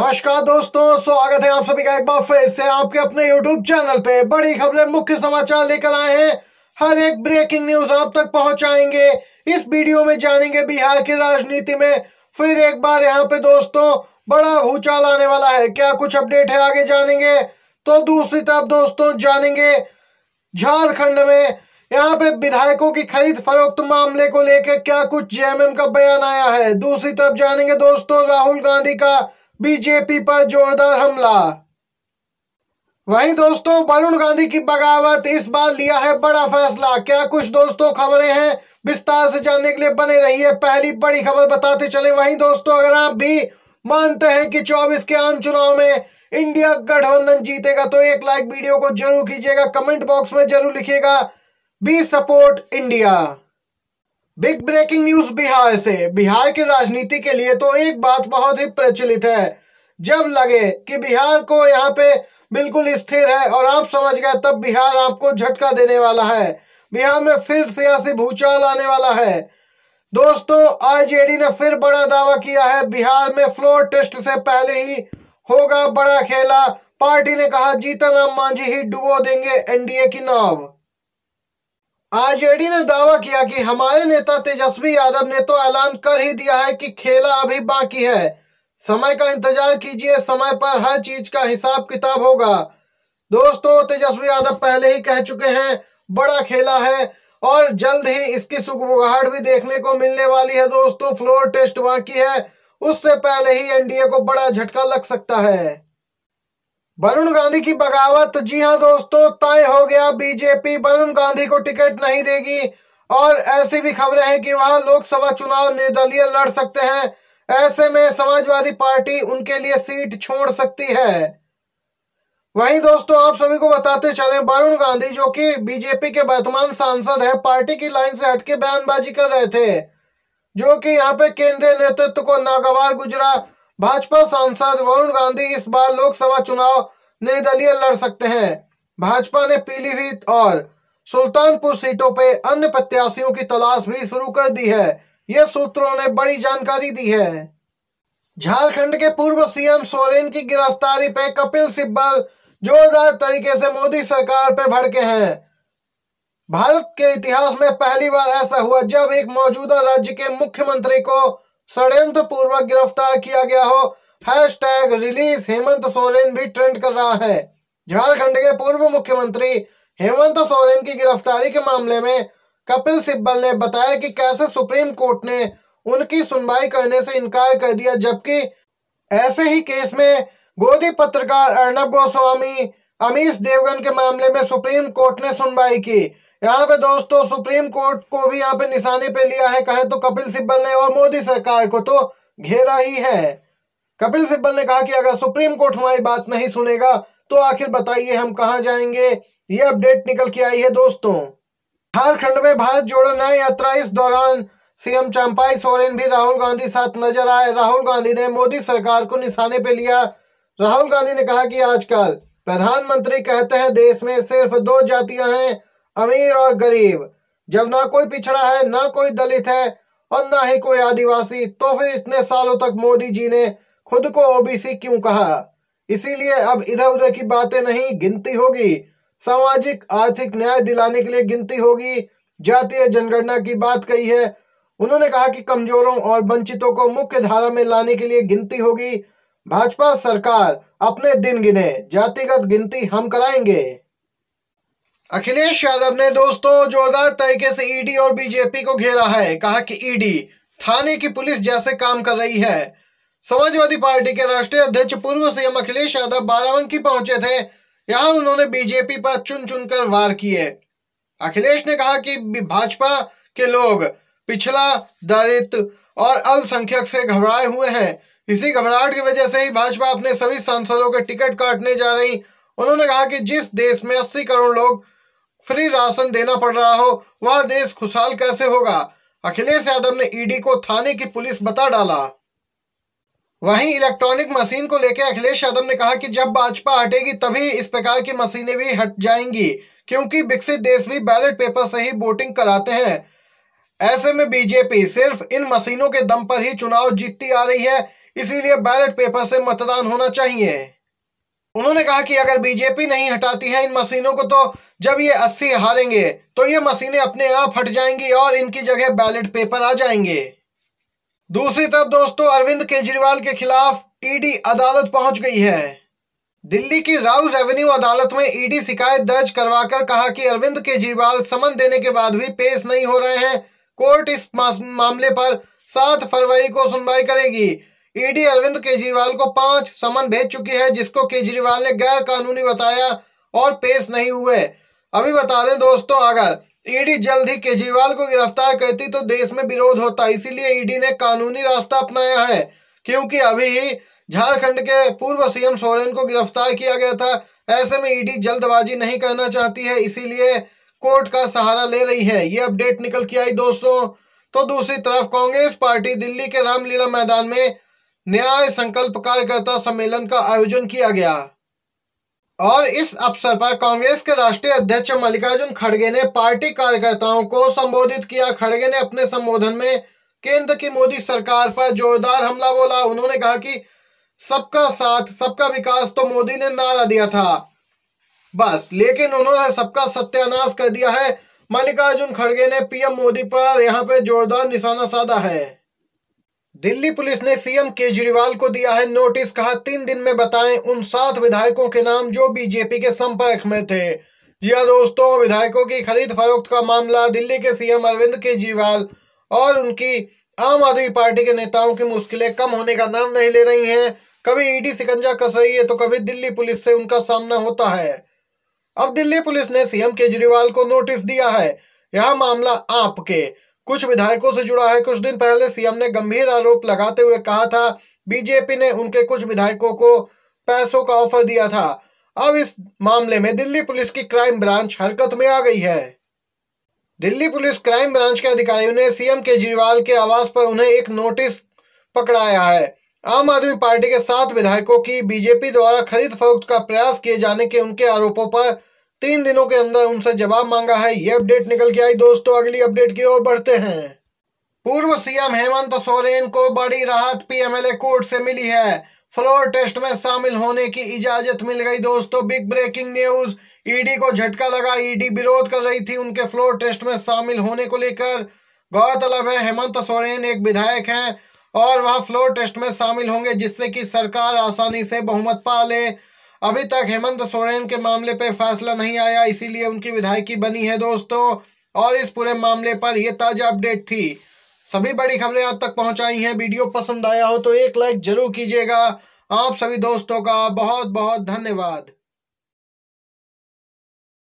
नमस्कार दोस्तों स्वागत है आप सभी का एक बार फिर से आपके अपने YouTube चैनल पे बड़ी खबरें मुख्य समाचार लेकर आए हैं हर एक ब्रेकिंग न्यूज आप तक पहुंचाएंगे इस वीडियो में जानेंगे बिहार की राजनीति में फिर एक बार यहां पे दोस्तों बड़ा भूचाल आने वाला है क्या कुछ अपडेट है आगे जानेंगे तो दूसरी तरफ दोस्तों जानेंगे झारखंड में यहाँ पे विधायकों की खरीद फरोख्त मामले को लेकर क्या कुछ जेएमएम का बयान आया है दूसरी तरफ जानेंगे दोस्तों राहुल गांधी का बीजेपी पर जोरदार हमला वहीं दोस्तों वरुण गांधी की बगावत इस बार लिया है बड़ा फैसला क्या कुछ दोस्तों खबरें हैं विस्तार से जानने के लिए बने रहिए पहली बड़ी खबर बताते चले वहीं दोस्तों अगर आप भी मानते हैं कि 24 के आम चुनाव में इंडिया गठबंधन जीतेगा तो एक लाइक वीडियो को जरूर कीजिएगा कमेंट बॉक्स में जरूर लिखिएगा be support India big breaking news Bihar से बिहार की राजनीति के लिए तो एक बात बहुत ही प्रचलित है जब लगे कि बिहार को यहाँ पे बिल्कुल स्थिर है और आप समझ गए तब बिहार आपको झटका देने वाला है बिहार में फिर सियासी भूचाल आने वाला है दोस्तों आरजेडी ने फिर बड़ा दावा किया है बिहार में फ्लोर टेस्ट से पहले ही होगा बड़ा खेला पार्टी ने कहा जीतन राम मांझी ही डुबो देंगे एनडीए की नाव आरजेडी ने दावा किया कि हमारे नेता तेजस्वी यादव ने तो ऐलान कर ही दिया है कि खेला अभी बाकी है समय का इंतजार कीजिए समय पर हर चीज का हिसाब किताब होगा दोस्तों तेजस्वी यादव पहले ही कह चुके हैं बड़ा खेला है और जल्द ही इसकी सुखबुगाहट भी देखने को मिलने वाली है दोस्तों फ्लोर टेस्ट बाकी है उससे पहले ही एनडीए को बड़ा झटका लग सकता है वरुण गांधी की बगावत जी हां दोस्तों तय हो गया बीजेपी वरुण गांधी को टिकट नहीं देगी और ऐसी भी खबरें हैं कि वहां लोकसभा चुनाव निर्दलीय लड़ सकते हैं ऐसे में समाजवादी पार्टी उनके लिए सीट छोड़ सकती है वहीं दोस्तों आप सभी को बताते चले वरुण गांधी जो कि बीजेपी के वर्तमान सांसद है पार्टी की लाइन से हटके बयानबाजी कर रहे थे जो कि यहाँ पे केंद्रीय नेतृत्व को नागवार गुजरा भाजपा सांसद वरुण गांधी इस बार लोकसभा चुनाव निर्दलीय लड़ सकते हैं भाजपा ने पीलीभीत और सुल्तानपुर सीटों पर अन्य प्रत्याशियों की तलाश भी शुरू कर दी है यह सूत्रों ने बड़ी जानकारी दी है झारखंड के पूर्व सीएम सोरेन की गिरफ्तारी पे कपिल सिब्बल जोरदार तरीके से मोदी सरकार पर भड़के हैं भारत के इतिहास में पहली बार ऐसा हुआ जब एक मौजूदा राज्य के मुख्यमंत्री को षड्यंत्र पूर्वक गिरफ्तार किया गया हो हैशटैग रिलीज हेमंत सोरेन भी ट्रेंड कर रहा है झारखंड के पूर्व मुख्यमंत्री हेमंत सोरेन की गिरफ्तारी के मामले में कपिल सिब्बल ने बताया कि कैसे सुप्रीम कोर्ट ने उनकी सुनवाई करने से इनकार कर दिया जबकि ऐसे ही केस में गोदी पत्रकार अर्णब गोस्वामी अमीश देवगन के मामले में सुप्रीम कोर्ट ने सुनवाई की यहाँ पे दोस्तों सुप्रीम कोर्ट को भी यहाँ पे निशाने पे लिया है कहे तो कपिल सिब्बल ने और मोदी सरकार को तो घेरा ही है कपिल सिब्बल ने कहा कि अगर सुप्रीम कोर्ट हमारी बात नहीं सुनेगा तो आखिर बताइए हम कहाँ जाएंगे ये अपडेट निकल के आई है दोस्तों झारखंड में भारत जोड़ो न्याय यात्रा इस दौरान सीएम चंपाई सोरेन भी राहुल गांधी साथ नजर आए राहुल गांधी ने मोदी सरकार को निशाने पे लिया राहुल गांधी ने कहा कि आजकल प्रधानमंत्री कहते हैं देश में सिर्फ दो जातियां हैं अमीर और गरीब जब ना कोई पिछड़ा है ना कोई दलित है और ना ही कोई आदिवासी तो फिर इतने सालों तक मोदी जी ने खुद को ओबीसी क्यों कहा इसीलिए अब इधर उधर की बातें नहीं गिनती होगी सामाजिक आर्थिक न्याय दिलाने के लिए गिनती होगी जातीय जनगणना की बात कही है उन्होंने कहा कि कमजोरों और वंचितों को मुख्य धारा में लाने के लिए गिनती होगी भाजपा सरकार अपने दिन गिने जातिगत गिनती हम कराएंगे अखिलेश यादव ने दोस्तों जोरदार तरीके से ईडी e और बीजेपी को घेरा है कहा कि ईडी e थाने की पुलिस जैसे काम कर रही है समाजवादी पार्टी के राष्ट्रीय अध्यक्ष पूर्व सीएम अखिलेश यादव बाराबंकी पहुंचे थे यहां उन्होंने बीजेपी पर चुन चुन कर वार किए अखिलेश ने कहा कि भाजपा के लोग पिछला दलित और अल्पसंख्यक से घबराए हुए हैं इसी घबराहट की वजह से ही भाजपा अपने सभी सांसदों के टिकट काटने जा रही उन्होंने कहा कि जिस देश में 80 करोड़ लोग फ्री राशन देना पड़ रहा हो वह देश खुशहाल कैसे होगा अखिलेश यादव ने ईडी को थाने की पुलिस बता डाला वहीं इलेक्ट्रॉनिक मशीन को लेकर अखिलेश यादव ने कहा कि जब भाजपा हटेगी तभी इस प्रकार की मशीनें भी हट जाएंगी क्योंकि विकसित देश भी बैलेट पेपर से ही वोटिंग कराते हैं ऐसे में बीजेपी सिर्फ इन मशीनों के दम पर ही चुनाव जीतती आ रही है इसीलिए बैलेट पेपर से मतदान होना चाहिए उन्होंने कहा कि अगर बीजेपी नहीं हटाती है इन मशीनों को तो जब ये अस्सी हारेंगे तो ये मशीनें अपने आप हट जाएंगी और इनकी जगह बैलेट पेपर आ जाएंगे दूसरी तरफ दोस्तों अरविंद केजरीवाल के खिलाफ ईडी अदालत पहुंच गई है दिल्ली की राउस एवेन्यू अदालत में ईडी शिकायत दर्ज करवाकर कहा कि अरविंद केजरीवाल समन देने के बाद भी पेश नहीं हो रहे हैं कोर्ट इस मामले पर सात फरवरी को सुनवाई करेगी ईडी अरविंद केजरीवाल को पांच समन भेज चुकी है जिसको केजरीवाल ने गैर कानूनी बताया और पेश नहीं हुए अभी बता दें दोस्तों अगर ईडी जल्द ही केजरीवाल को गिरफ्तार करती तो देश में विरोध होता इसीलिए ईडी ने कानूनी रास्ता अपनाया है क्योंकि अभी ही झारखंड के पूर्व सीएम सोरेन को गिरफ्तार किया गया था ऐसे में ईडी जल्दबाजी नहीं करना चाहती है इसीलिए कोर्ट का सहारा ले रही है ये अपडेट निकल के आई दोस्तों तो दूसरी तरफ कांग्रेस पार्टी दिल्ली के रामलीला मैदान में न्याय संकल्प कार्यकर्ता सम्मेलन का आयोजन किया गया और इस अवसर पर कांग्रेस के राष्ट्रीय अध्यक्ष मल्लिकार्जुन खड़गे ने पार्टी कार्यकर्ताओं को संबोधित किया खड़गे ने अपने संबोधन में केंद्र की मोदी सरकार पर जोरदार हमला बोला उन्होंने कहा कि सबका साथ सबका विकास तो मोदी ने नारा दिया था बस लेकिन उन्होंने सबका सत्यानाश कर दिया है मल्लिकार्जुन खड़गे ने पीएम मोदी पर यहाँ पे जोरदार निशाना साधा है दिल्ली पुलिस ने सीएम केजरीवाल को दिया है नोटिस कहा तीन दिन में बताएं उन सात विधायकों के नाम जो बीजेपी के संपर्क में थे जी हाँ दोस्तों विधायकों की खरीद फरोख्त का मामला दिल्ली के सीएम अरविंद केजरीवाल और उनकी आम आदमी पार्टी के नेताओं की मुश्किलें कम होने का नाम नहीं ले रही हैं कभी ईडी सिकंजा कस रही है तो कभी दिल्ली पुलिस से उनका सामना होता है अब दिल्ली पुलिस ने सीएम केजरीवाल को नोटिस दिया है यह मामला आपके कुछ विधायकों से जुड़ा है कुछ दिन पहले सीएम ने गंभीर आरोप लगाते हुए कहा था बीजेपी ने उनके कुछ विधायकों को पैसों का ऑफर दिया था अब इस मामले में दिल्ली पुलिस की क्राइम ब्रांच हरकत में आ गई है दिल्ली पुलिस क्राइम ब्रांच के अधिकारियों ने सीएम केजरीवाल के आवास पर उन्हें एक नोटिस पकड़ाया है आम आदमी पार्टी के सात विधायकों की बीजेपी द्वारा खरीद फरोख्त का प्रयास किए जाने के उनके आरोपों पर तीन दिनों के अंदर उनसे जवाब मांगा है ये अपडेट निकल के आई दोस्तों अगली अपडेट की ओर बढ़ते हैं पूर्व सीएम हेमंत सोरेन को बड़ी राहत पीएमएलए कोर्ट से मिली है फ्लोर टेस्ट में शामिल होने की इजाजत मिल गई दोस्तों बिग ब्रेकिंग न्यूज ईडी को झटका लगा ईडी e विरोध कर रही थी उनके फ्लोर टेस्ट में शामिल होने को लेकर गौरतलब है हेमंत सोरेन एक विधायक हैं और वह फ्लोर टेस्ट में शामिल होंगे जिससे कि सरकार आसानी से बहुमत पा ले अभी तक हेमंत सोरेन के मामले पर फैसला नहीं आया इसीलिए उनकी विधायकी बनी है दोस्तों और इस पूरे मामले पर यह ताजा अपडेट थी सभी बड़ी खबरें आप तक पहुंचाई हैं वीडियो पसंद आया हो तो एक लाइक जरूर कीजिएगा आप सभी दोस्तों का बहुत बहुत धन्यवाद